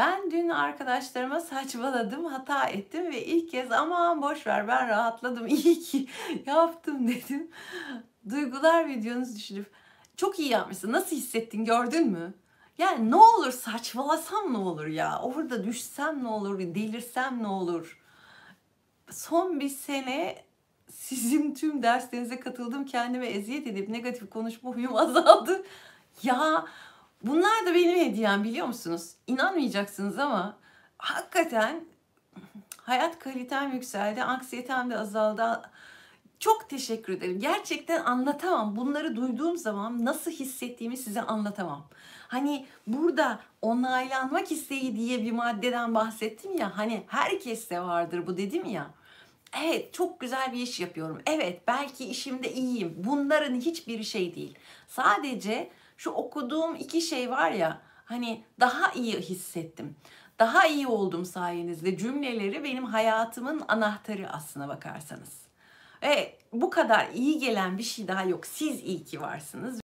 Ben dün arkadaşlarıma saçmaladım, hata ettim ve ilk kez aman boş ver ben rahatladım, iyi ki yaptım dedim. Duygular videonuz düşünüp çok iyi yapmışsın. Nasıl hissettin gördün mü? Yani ne olur saçmalasam ne olur ya? Orada düşsem ne olur? Delirsem ne olur? Son bir sene sizin tüm derslerinize katıldım. Kendime eziyet edip negatif konuşma huyum azaldı. Ya Bunlar da benim hediyem biliyor musunuz? İnanmayacaksınız ama hakikaten hayat kalitem yükseldi, anksiyetem de azaldı. Çok teşekkür ederim. Gerçekten anlatamam. Bunları duyduğum zaman nasıl hissettiğimi size anlatamam. Hani burada onaylanmak isteği diye bir maddeden bahsettim ya. Hani herkeste vardır bu dedim ya. Evet çok güzel bir iş yapıyorum. Evet belki işimde iyiyim. Bunların hiçbir şey değil. Sadece şu okuduğum iki şey var ya hani daha iyi hissettim. Daha iyi oldum sayenizde cümleleri benim hayatımın anahtarı aslına bakarsanız. Ve bu kadar iyi gelen bir şey daha yok. Siz iyi ki varsınız.